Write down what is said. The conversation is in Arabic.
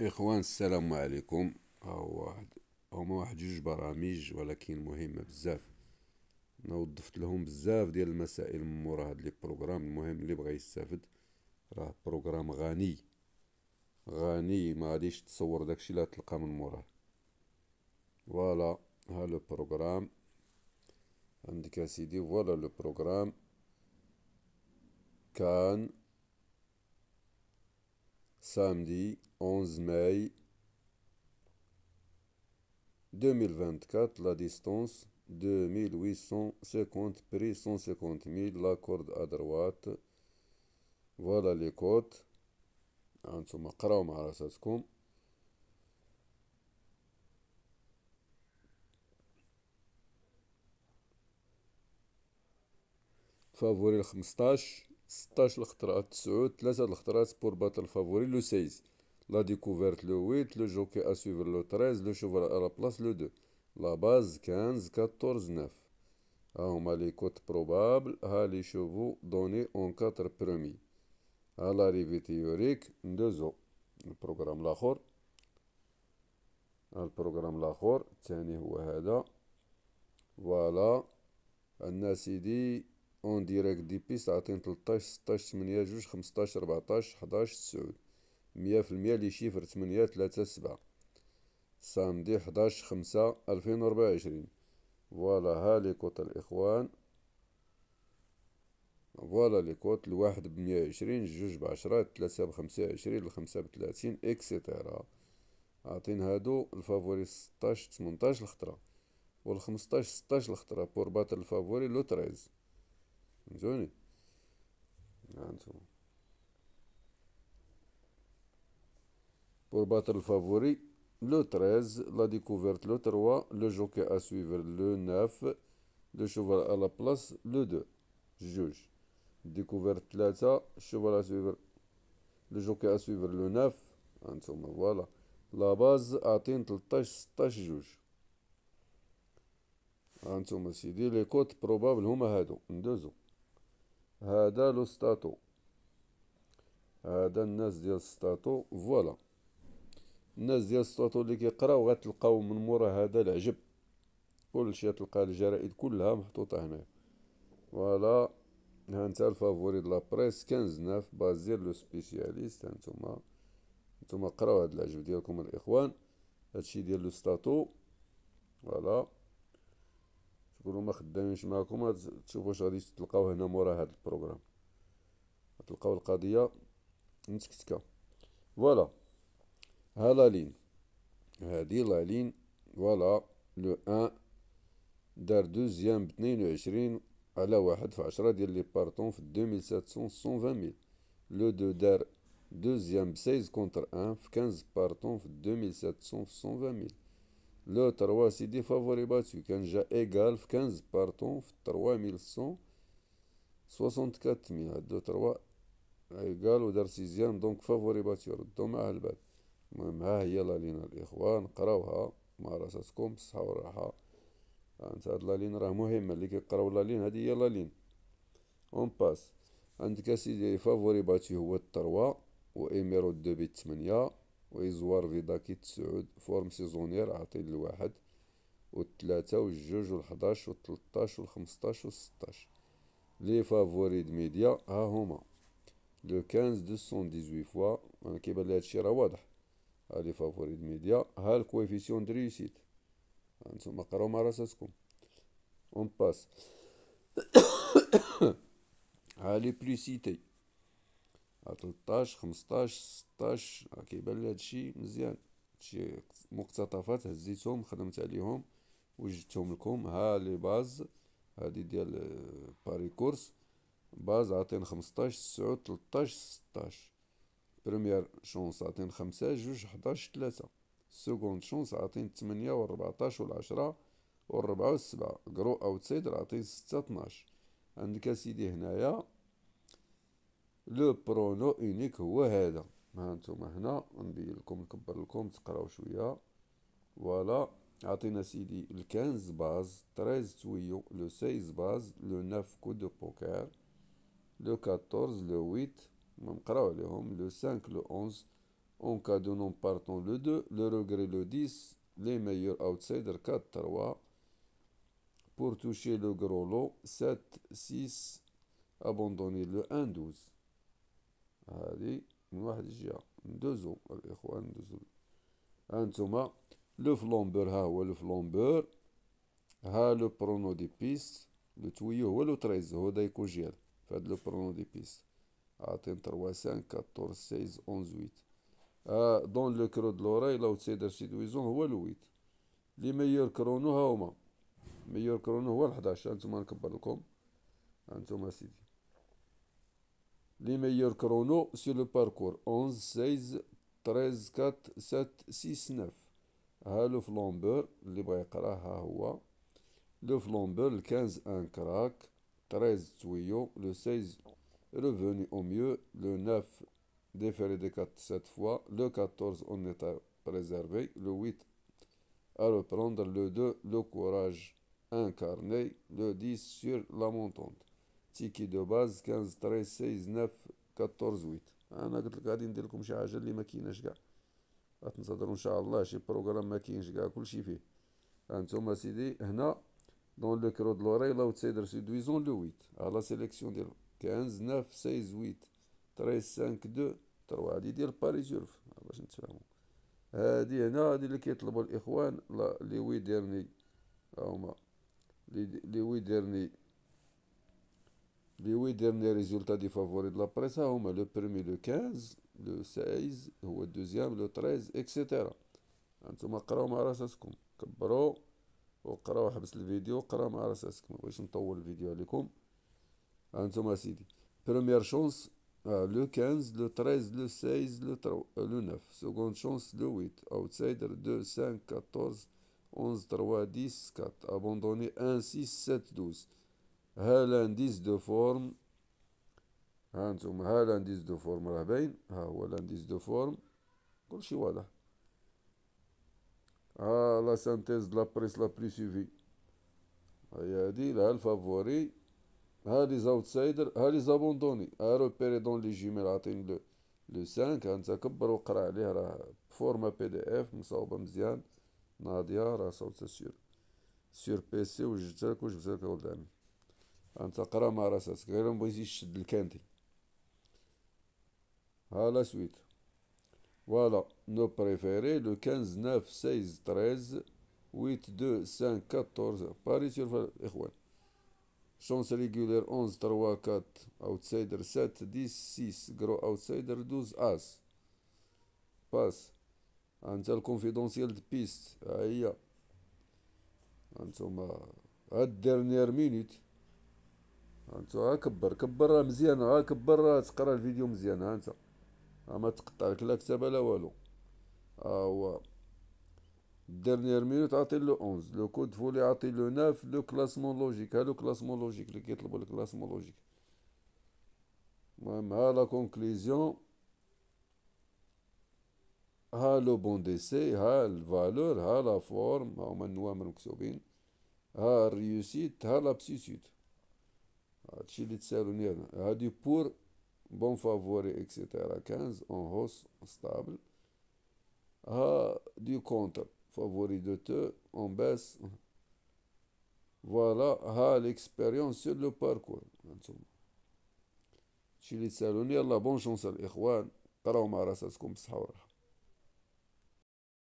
اخوان السلام عليكم ها هو واحد هما واحد جوج برامج ولكن مهمه بزاف انا وضفت لهم بزاف ديال المسائل من مورا هاد لي بروغرام المهم اللي بغى يستافد راه بروغرام غني غني ما غاديش تصور داكشي اللي تلقى من موراه فوالا ها لو بروغرام عندك اسيدي فوالا لو بروغرام كان samedi 11 mai 2024, la distance 2850, prix 150 000, la corde à droite. Voilà les cotes. انتم قراوهم على راساتكم فافوري الخمسطاش 16 الاختراعات 9 3 الاختراعات سبور باتل فافوري لو 16 لا ديكوفيرت لو 8 لو جوكي ا سويفر لو 13 لو شوفر ا لا بلاس لو 2 لا باز 15 14 9 ها هما لي كوت بروبابل ها لي شوفو دوني اون 4 برومي ها لا ريفي تيوريك ندوزو البروغرام الاخر البروغرام الاخر الثاني هو هذا فوالا عندنا سيدي اون ديريكت دي بيس عاطين 13 16 8 جوج 15 14 11 9 مية في المية لي شيفر تمنيا تلاتة سبعة سامدي حداش خمسة ألفين وربعة وعشرين فوالا ها لي كوت الإخوان فوالا لي كوت الواحد بمية وعشرين جوج بعشرة تلاتة بخمسة وعشرين الخمسة بتلاتين إكسيتيرا عاطين هادو الفافوري ستاش تمنطاش الخطرة والخمسطاش ستاش الخطرة بور باتل الفافوري لو تريز સમજો ne Pour battre le favori, le 13, la découverte le 3, le joker à suivre le 9, le cheval à la place le 2. Juge. Découverte 3, cheval à suivre le joker à suivre le 9. voilà. لا باز عاطين 13 16 جوج هانتوما سيدي لي كوت بروبابل هما هادو ندوزو هذا لو ستاتو هذا الناس ديال ستاتو فوالا الناس ديال ستاتو اللي كيقراو غتلقاو من مورا هذا العجب كلشي تلقى الجرائد كلها محطوطه هنايا فوالا ها انت الفافوري دو لابريس 15 9 بازير لو سبيسياليست هانتوما نتوما قراو هاد العجب ديالكم الاخوان هادشي ديال لو ستاتو فوالا تقولوا ما خدامينش معكم تشوفوا واش غادي تلقاو هنا مورا هذا البروغرام تلقاو القضيه متكتكه فوالا ها لا لين هادي لا لين فوالا لو ان دار دوزيام ب 22 على واحد في 10 ديال لي بارتون في 2720000 لو دو دار دوزيام ب 16 كونتر 1 في 15 بارتون في 2720000 لو تروا سيدي فافوري باتو كان جا ايغال في كانز بارتون في تروا ميل سون سوسونت كات هاد لو تروا ايغال ودار سيزيام دونك فافوري باتو ردو معاه البال المهم ها هي لا لينا الاخوان قراوها مع راساتكم بالصحة وراحة انت هاد لا لين راه مهمة اللي كيقراو لا لين هادي هي لا لين اون باس عندك سيدي فافوري باتي هو التروا و ايميرو دو بيت تمنية ويزوار في كي تسعود فورم سيزونير عاطي لواحد والثلاثة والجوج والحداش والتلطاش والخمستاش والستاش لي فافوري د ميديا ها هما لو كانز دو سون ديزوي فوا انا كيبان لي هادشي راه واضح ها لي فافوري د ميديا ها الكويفيسيون د ريوسيت نتوما قراو مع راساتكم اون باس ها لي بليسيتي تلطاش خمسطاش ستاش كيبان لي هادشي مزيان شي مقتطفات هزيتهم خدمت عليهم وجدتهم لكم ها لي باز هادي ديال باري كورس باز عاطين خمسطاش تسعود تلطاش 16 بريمير شونس عاطين 5 جوج حداش تلاتة سكوند شونس عاطين 8 و ربعطاش و 10 و 4 و 7 كرو اوتسايدر عاطين ستة 12 عندك اسيدي هنايا لو برونو اونيك هو هذا ها انتم هنا نبين لكم نكبر لكم تقراو شويه فوالا عطينا سيدي ال 15 باز 13 تويو لو 16 باز لو 9 كو دو بوكر لو 14 لو 8 نقراو عليهم لو 5 لو 11 اون كادو نون بارتون لو 2 لو روغري لو 10 لي ميور اوتسايدر 4 3 بور توشي لو gros lot 7 6 ابوندوني لو 1 12 هذه من واحد الجهة ندوزو الإخوان ندوزو هانتوما لو فلومبور ها هو لو فلومبور ها لو برونو دي بيس لو تويو هو لو تريز هو دايكو جيل فهاد لو برونو دي بيس عاطين تروا سان كاتور سيز اونز ويت آه دون لو كرو دو لوراي لو دار سي دويزون هو لو ويت لي ميور كرونو ها هما ميور كرونو هو الحداش هانتوما نكبر لكم هانتوما سيدي Les meilleurs chronos sur le parcours 11, 16, 13, 4, 7, 6, 9. Le flambeur, le baïkara, ah, le flambeur, le 15 un crack 13 tuyau, le 16 revenu au mieux, le 9 déféré des 4 7 fois, le 14 en état préservé, le 8 à reprendre, le 2 le courage incarné, le 10 sur la montante. تيكي دو باز 15 13 16 9 14 8 انا قلت لك غادي ندير لكم شي حاجه اللي ما كايناش كاع غتنتظروا ان شاء الله شي بروغرام ما كاينش كاع كلشي فيه هانتوما سيدي هنا دون لو كرو دو لوري لا تيدر دويزون لو 8 لا سيليكسيون ديال 15 9 16 8 13 5 2 3 هادي ديال باريس باش نتفاهموا هادي هنا هادي اللي كيطلبوا الاخوان لي وي ديرني هما لي وي ديرني لي وي ديرني ريزولتا دي فافوري دو لا بريس هما لو برومي لو 15 لو 16 هو الدوزيام لو 13 اكسيتيرا هانتوما قراو مع راساسكم كبروا وقراو حبس الفيديو قراو مع راساسكم مابغيش نطول الفيديو عليكم هانتوما سيدي بروميير شونس لو 15 لو 13 لو 16 لو 9 سكوند شونس لو 8 اوتسايدر 2 5 14 11 3 10 4 ابوندوني 1 6 7 12 هالانديز دو فورم ها انتم هالانديز دو فورم راه باين ها هو لانديز دو فورم كلشي واضح ها آه، لا سانتيز لا بريس لا بلي سيفي هيا هادي لها الفافوري ها لي زاوتسايدر ها لي زابوندوني ها روبيري دون لي جيميل عاطيني لو لو ها انت كبر وقرا عليه راه فورما بي دي اف مصاوبه مزيان ناضيه راه صوت سير سير بي سي وجبتلك لك وجبتها لك ولد عمي انت قرا مع راسك غير ما بغيتيش تشد الكانتي ها لا سويت فوالا نو بريفيري لو 15 9 16 13 8 2 5 14 باري سور اخوان شونس ريغولير 11 3 4 اوتسايدر 7 10 6 غرو اوتسايدر 12 اس باس انت الكونفيدونسيال دي بيست ها هي انتوما آه، هاد ديرنيير مينوت انت ها كبر كبر مزيان ها كبر تقرا الفيديو مزيان ها انت ها ما لك لا كتابه لا والو ها هو ديرنيير مينوت عطي له 11 لو كود فولي عطي له 9 لو كلاسمون لوجيك ها لو كلاسمون لوجيك اللي كيطلبوا كلاسمون لوجيك المهم ها لا كونكليزيون ها لو بون ديسي ها الفالور ها لا فورم ها هما النوامر مكتوبين ها الريوسيت ها لابسيسيت a du pour bon favori, etc. 15 en hausse stable. A du contre, favori de te en baisse. Voilà, a l'expérience sur le parcours. Chilitzelonienne, la bonne chance à l'Ikhwan. قراو مع راساتكم بالصحة